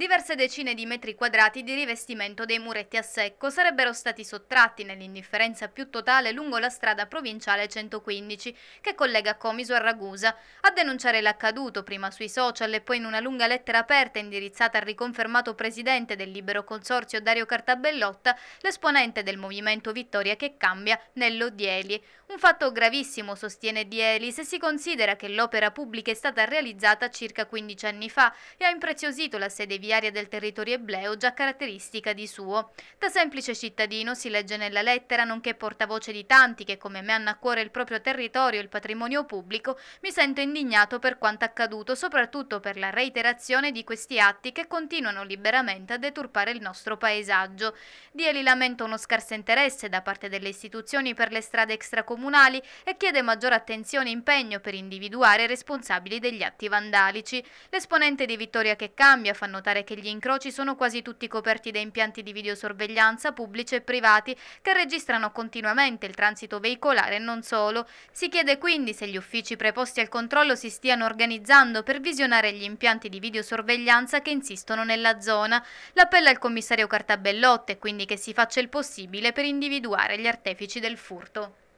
Diverse decine di metri quadrati di rivestimento dei muretti a secco sarebbero stati sottratti nell'indifferenza più totale lungo la strada provinciale 115 che collega Comiso a Ragusa. A denunciare l'accaduto, prima sui social e poi in una lunga lettera aperta indirizzata al riconfermato presidente del libero consorzio Dario Cartabellotta, l'esponente del movimento Vittoria che cambia, Nello Dieli. Un fatto gravissimo, sostiene Dieli, se si considera che l'opera pubblica è stata realizzata circa 15 anni fa e ha impreziosito la sede via qualsiasi del territorio ebleo già caratteristica di suo. Da semplice cittadino, si legge nella lettera, nonché portavoce di tanti che come me hanno a cuore il proprio territorio e il patrimonio pubblico, mi sento indignato per quanto accaduto, soprattutto per la reiterazione di questi atti che continuano liberamente a deturpare il nostro paesaggio. Dieli lamenta uno scarso interesse da parte delle istituzioni per le strade extracomunali e chiede maggiore attenzione e impegno per individuare i responsabili degli atti vandalici. L'esponente di Vittoria che cambia fa notare segnalare che gli incroci sono quasi tutti coperti da impianti di videosorveglianza pubblici e privati che registrano continuamente il transito veicolare e non solo. Si chiede quindi se gli uffici preposti al controllo si stiano organizzando per visionare gli impianti di videosorveglianza che insistono nella zona. L'appello al commissario Cartabellotte è quindi che si faccia il possibile per individuare gli artefici del furto.